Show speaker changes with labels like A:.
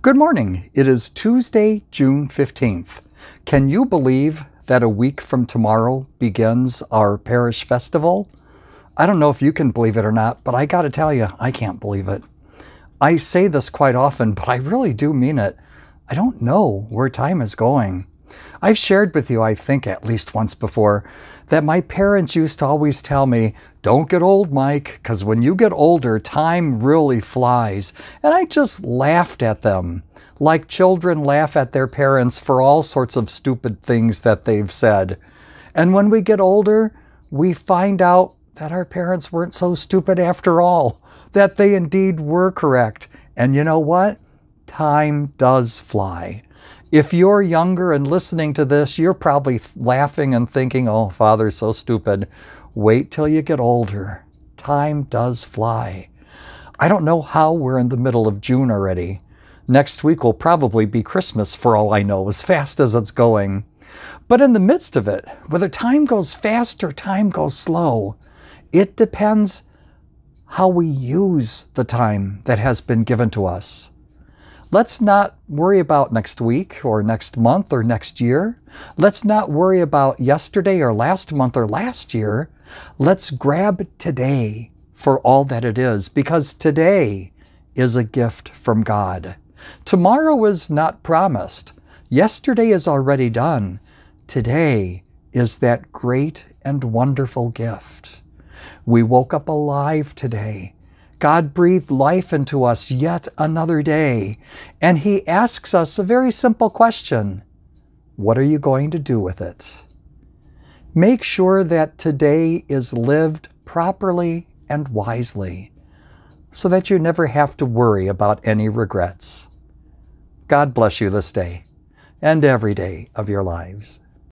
A: Good morning. It is Tuesday, June 15th. Can you believe that a week from tomorrow begins our parish festival? I don't know if you can believe it or not, but I got to tell you, I can't believe it. I say this quite often, but I really do mean it. I don't know where time is going. I've shared with you, I think at least once before, that my parents used to always tell me, don't get old, Mike, because when you get older, time really flies. And I just laughed at them, like children laugh at their parents for all sorts of stupid things that they've said. And when we get older, we find out that our parents weren't so stupid after all, that they indeed were correct. And you know what? Time does fly. If you're younger and listening to this, you're probably laughing and thinking, oh, Father's so stupid. Wait till you get older. Time does fly. I don't know how we're in the middle of June already. Next week will probably be Christmas, for all I know, as fast as it's going. But in the midst of it, whether time goes fast or time goes slow, it depends how we use the time that has been given to us. Let's not worry about next week or next month or next year. Let's not worry about yesterday or last month or last year. Let's grab today for all that it is because today is a gift from God. Tomorrow is not promised. Yesterday is already done. Today is that great and wonderful gift. We woke up alive today. God breathed life into us yet another day, and He asks us a very simple question What are you going to do with it? Make sure that today is lived properly and wisely so that you never have to worry about any regrets. God bless you this day and every day of your lives.